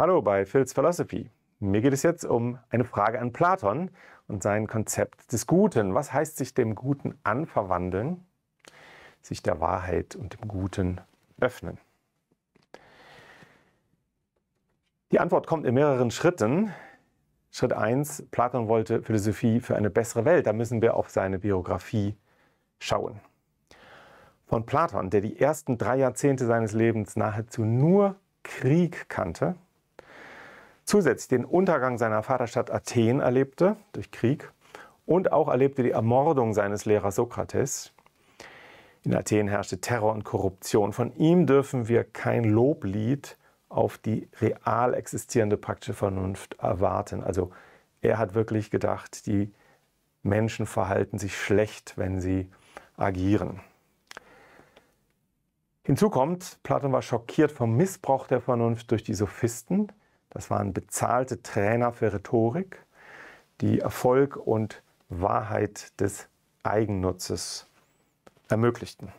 Hallo bei Phil's Philosophy. Mir geht es jetzt um eine Frage an Platon und sein Konzept des Guten. Was heißt sich dem Guten anverwandeln? Sich der Wahrheit und dem Guten öffnen. Die Antwort kommt in mehreren Schritten. Schritt 1, Platon wollte Philosophie für eine bessere Welt. Da müssen wir auf seine Biografie schauen. Von Platon, der die ersten drei Jahrzehnte seines Lebens nahezu nur Krieg kannte, zusätzlich den Untergang seiner Vaterstadt Athen erlebte durch Krieg und auch erlebte die Ermordung seines Lehrers Sokrates. In Athen herrschte Terror und Korruption. Von ihm dürfen wir kein Loblied auf die real existierende praktische Vernunft erwarten. Also er hat wirklich gedacht, die Menschen verhalten sich schlecht, wenn sie agieren. Hinzu kommt, Platon war schockiert vom Missbrauch der Vernunft durch die Sophisten, das waren bezahlte Trainer für Rhetorik, die Erfolg und Wahrheit des Eigennutzes ermöglichten.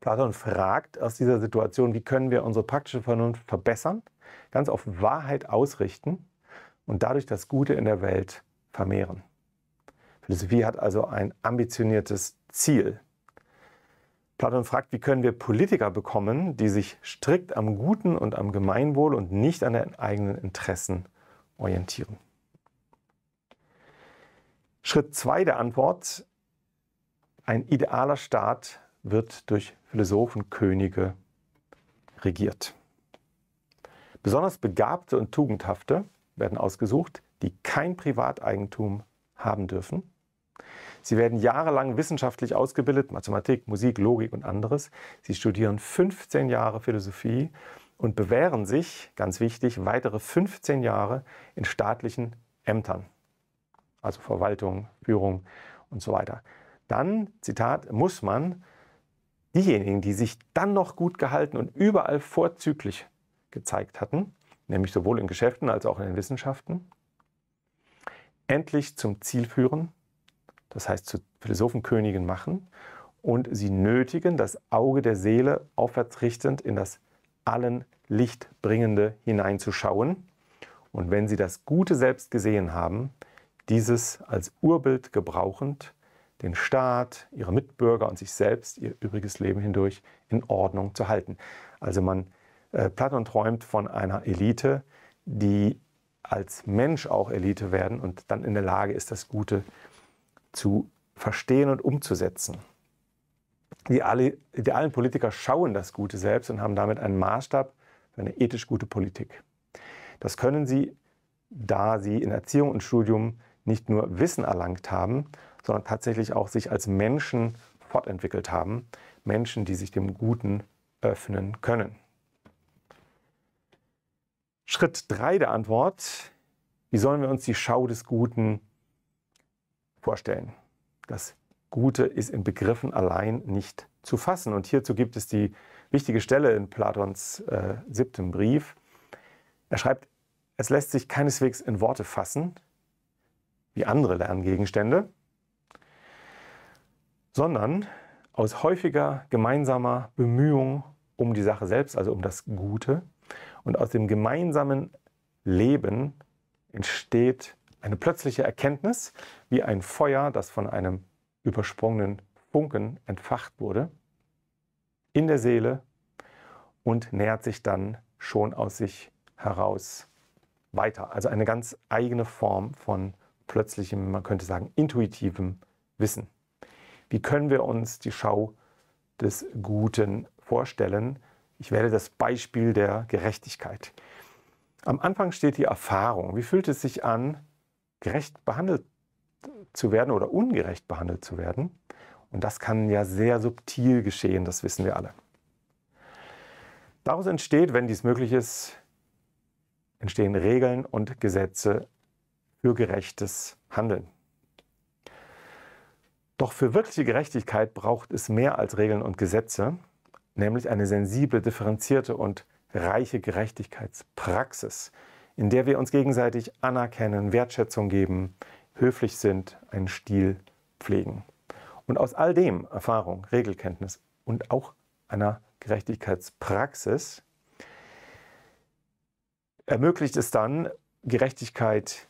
Platon fragt aus dieser Situation, wie können wir unsere praktische Vernunft verbessern, ganz auf Wahrheit ausrichten und dadurch das Gute in der Welt vermehren. Philosophie hat also ein ambitioniertes Ziel. Platon fragt, wie können wir Politiker bekommen, die sich strikt am Guten und am Gemeinwohl und nicht an den eigenen Interessen orientieren. Schritt 2 der Antwort. Ein idealer Staat wird durch Philosophen, Könige regiert. Besonders Begabte und Tugendhafte werden ausgesucht, die kein Privateigentum haben dürfen, Sie werden jahrelang wissenschaftlich ausgebildet, Mathematik, Musik, Logik und anderes. Sie studieren 15 Jahre Philosophie und bewähren sich, ganz wichtig, weitere 15 Jahre in staatlichen Ämtern, also Verwaltung, Führung und so weiter. Dann, Zitat, muss man diejenigen, die sich dann noch gut gehalten und überall vorzüglich gezeigt hatten, nämlich sowohl in Geschäften als auch in den Wissenschaften, endlich zum Ziel führen, das heißt zu Philosophenkönigen machen und sie nötigen, das Auge der Seele aufwärts richtend in das allen Licht bringende hineinzuschauen. Und wenn sie das Gute selbst gesehen haben, dieses als Urbild gebrauchend, den Staat, ihre Mitbürger und sich selbst ihr übriges Leben hindurch in Ordnung zu halten. Also man, äh, Platon träumt von einer Elite, die als Mensch auch Elite werden und dann in der Lage ist, das Gute zu verstehen und umzusetzen. Die, alle, die allen Politiker schauen das Gute selbst und haben damit einen Maßstab für eine ethisch gute Politik. Das können sie, da sie in Erziehung und Studium nicht nur Wissen erlangt haben, sondern tatsächlich auch sich als Menschen fortentwickelt haben. Menschen, die sich dem Guten öffnen können. Schritt 3 der Antwort. Wie sollen wir uns die Schau des Guten vorstellen. Das Gute ist in Begriffen allein nicht zu fassen. Und hierzu gibt es die wichtige Stelle in Platons äh, siebten Brief. Er schreibt, es lässt sich keineswegs in Worte fassen, wie andere Lerngegenstände, sondern aus häufiger gemeinsamer Bemühung um die Sache selbst, also um das Gute, und aus dem gemeinsamen Leben entsteht eine plötzliche Erkenntnis, wie ein Feuer, das von einem übersprungenen Funken entfacht wurde, in der Seele und nähert sich dann schon aus sich heraus weiter. Also eine ganz eigene Form von plötzlichem, man könnte sagen, intuitivem Wissen. Wie können wir uns die Schau des Guten vorstellen? Ich werde das Beispiel der Gerechtigkeit. Am Anfang steht die Erfahrung. Wie fühlt es sich an, gerecht behandelt zu werden oder ungerecht behandelt zu werden. Und das kann ja sehr subtil geschehen, das wissen wir alle. Daraus entsteht, wenn dies möglich ist, entstehen Regeln und Gesetze für gerechtes Handeln. Doch für wirkliche Gerechtigkeit braucht es mehr als Regeln und Gesetze, nämlich eine sensible, differenzierte und reiche Gerechtigkeitspraxis, in der wir uns gegenseitig anerkennen, Wertschätzung geben, höflich sind, einen Stil pflegen. Und aus all dem Erfahrung, Regelkenntnis und auch einer Gerechtigkeitspraxis ermöglicht es dann, Gerechtigkeit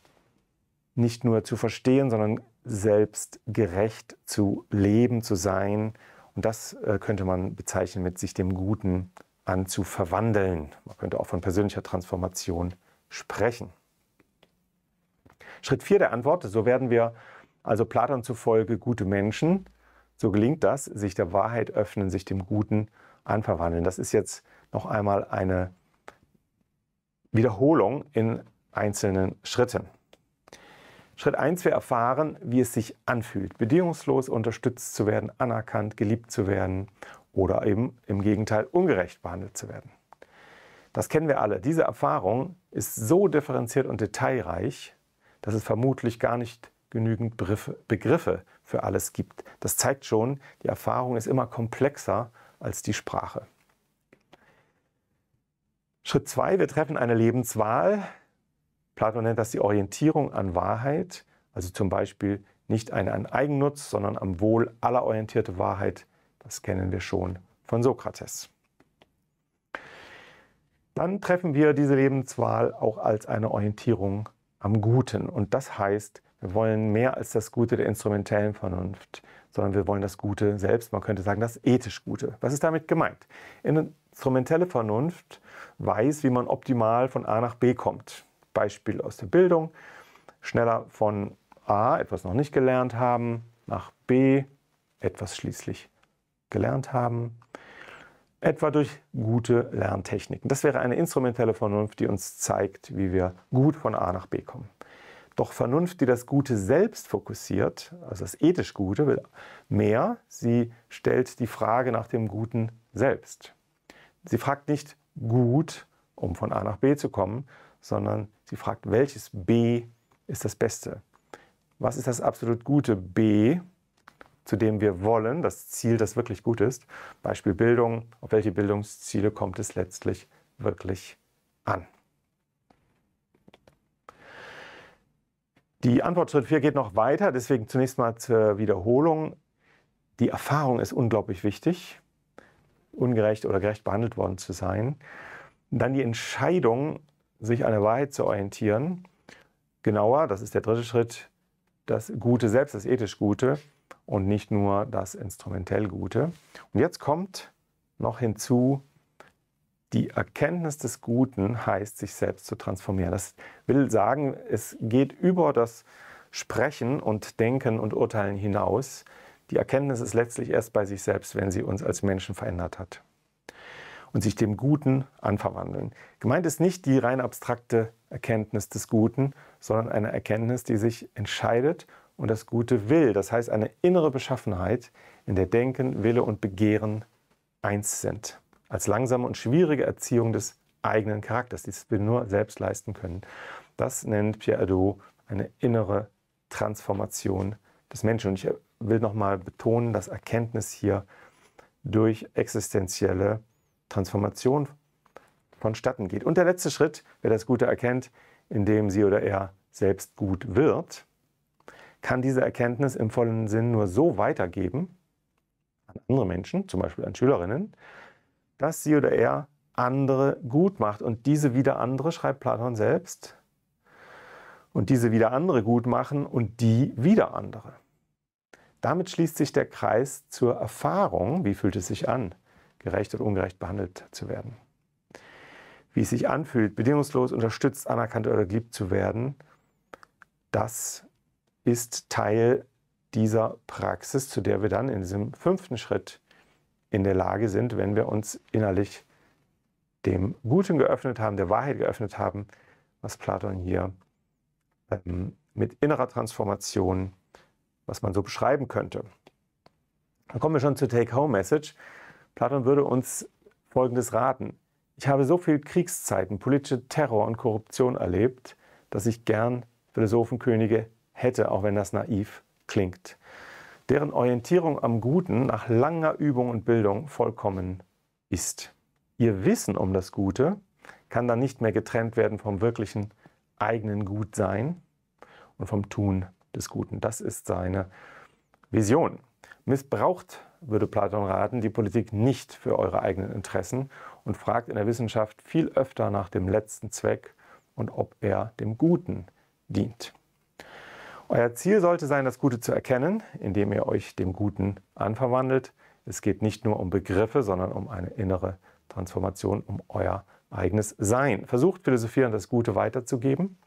nicht nur zu verstehen, sondern selbst gerecht zu leben, zu sein. Und das äh, könnte man bezeichnen mit sich dem Guten anzuverwandeln. Man könnte auch von persönlicher Transformation sprechen. Schritt 4 der Antwort, so werden wir also Platon zufolge gute Menschen. So gelingt das, sich der Wahrheit öffnen, sich dem Guten anverwandeln. Das ist jetzt noch einmal eine Wiederholung in einzelnen Schritten. Schritt 1, wir erfahren, wie es sich anfühlt, bedingungslos unterstützt zu werden, anerkannt, geliebt zu werden oder eben im Gegenteil ungerecht behandelt zu werden. Das kennen wir alle. Diese Erfahrung ist so differenziert und detailreich, dass es vermutlich gar nicht genügend Begriffe für alles gibt. Das zeigt schon, die Erfahrung ist immer komplexer als die Sprache. Schritt 2, wir treffen eine Lebenswahl. Platon nennt das die Orientierung an Wahrheit, also zum Beispiel nicht eine an Eigennutz, sondern am Wohl aller orientierte Wahrheit. Das kennen wir schon von Sokrates dann treffen wir diese Lebenswahl auch als eine Orientierung am Guten. Und das heißt, wir wollen mehr als das Gute der instrumentellen Vernunft, sondern wir wollen das Gute selbst. Man könnte sagen, das ethisch Gute. Was ist damit gemeint? Instrumentelle Vernunft weiß, wie man optimal von A nach B kommt. Beispiel aus der Bildung. Schneller von A, etwas noch nicht gelernt haben, nach B, etwas schließlich gelernt haben etwa durch gute Lerntechniken. Das wäre eine instrumentelle Vernunft, die uns zeigt, wie wir gut von A nach B kommen. Doch Vernunft, die das Gute selbst fokussiert, also das ethisch Gute, will mehr. Sie stellt die Frage nach dem Guten selbst. Sie fragt nicht gut, um von A nach B zu kommen, sondern sie fragt, welches B ist das Beste? Was ist das absolut gute B? zu dem wir wollen, das Ziel, das wirklich gut ist. Beispiel Bildung, auf welche Bildungsziele kommt es letztlich wirklich an? Die Antwort Schritt 4 geht noch weiter, deswegen zunächst mal zur Wiederholung. Die Erfahrung ist unglaublich wichtig, ungerecht oder gerecht behandelt worden zu sein. Dann die Entscheidung, sich an der Wahrheit zu orientieren. Genauer, das ist der dritte Schritt, das Gute selbst, das ethisch Gute und nicht nur das instrumentell Gute. Und jetzt kommt noch hinzu, die Erkenntnis des Guten heißt, sich selbst zu transformieren. Das will sagen, es geht über das Sprechen und Denken und Urteilen hinaus. Die Erkenntnis ist letztlich erst bei sich selbst, wenn sie uns als Menschen verändert hat. Und sich dem Guten anverwandeln. Gemeint ist nicht die rein abstrakte Erkenntnis des Guten, sondern eine Erkenntnis, die sich entscheidet und das Gute will. Das heißt eine innere Beschaffenheit, in der Denken, Wille und Begehren eins sind. Als langsame und schwierige Erziehung des eigenen Charakters, die wir nur selbst leisten können. Das nennt Pierre Hadot eine innere Transformation des Menschen. Und ich will nochmal betonen, dass Erkenntnis hier durch existenzielle Transformation vonstatten geht. Und der letzte Schritt, wer das Gute erkennt, indem sie oder er selbst gut wird, kann diese Erkenntnis im vollen Sinn nur so weitergeben an andere Menschen, zum Beispiel an Schülerinnen, dass sie oder er andere gut macht. Und diese wieder andere, schreibt Platon selbst, und diese wieder andere gut machen und die wieder andere. Damit schließt sich der Kreis zur Erfahrung, wie fühlt es sich an, gerecht und ungerecht behandelt zu werden. Wie es sich anfühlt, bedingungslos unterstützt, anerkannt oder geliebt zu werden, das ist Teil dieser Praxis, zu der wir dann in diesem fünften Schritt in der Lage sind, wenn wir uns innerlich dem Guten geöffnet haben, der Wahrheit geöffnet haben, was Platon hier ähm, mit innerer Transformation, was man so beschreiben könnte. Dann kommen wir schon zur Take-Home-Message. Platon würde uns Folgendes raten. Ich habe so viel Kriegszeiten, politische Terror und Korruption erlebt, dass ich gern Philosophenkönige hätte, auch wenn das naiv klingt. Deren Orientierung am Guten nach langer Übung und Bildung vollkommen ist. Ihr Wissen um das Gute kann dann nicht mehr getrennt werden vom wirklichen eigenen Gutsein und vom Tun des Guten. Das ist seine Vision. Missbraucht, würde Platon raten, die Politik nicht für eure eigenen Interessen und fragt in der Wissenschaft viel öfter nach dem letzten Zweck und ob er dem Guten dient. Euer Ziel sollte sein, das Gute zu erkennen, indem ihr euch dem Guten anverwandelt. Es geht nicht nur um Begriffe, sondern um eine innere Transformation, um euer eigenes Sein. Versucht philosophierend das Gute weiterzugeben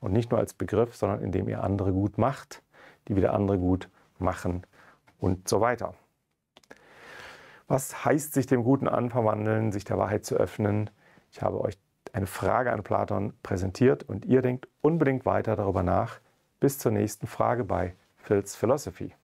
und nicht nur als Begriff, sondern indem ihr andere gut macht, die wieder andere gut machen und so weiter. Was heißt sich dem Guten anverwandeln, sich der Wahrheit zu öffnen? Ich habe euch eine Frage an Platon präsentiert und ihr denkt unbedingt weiter darüber nach bis zur nächsten Frage bei Phil's Philosophy.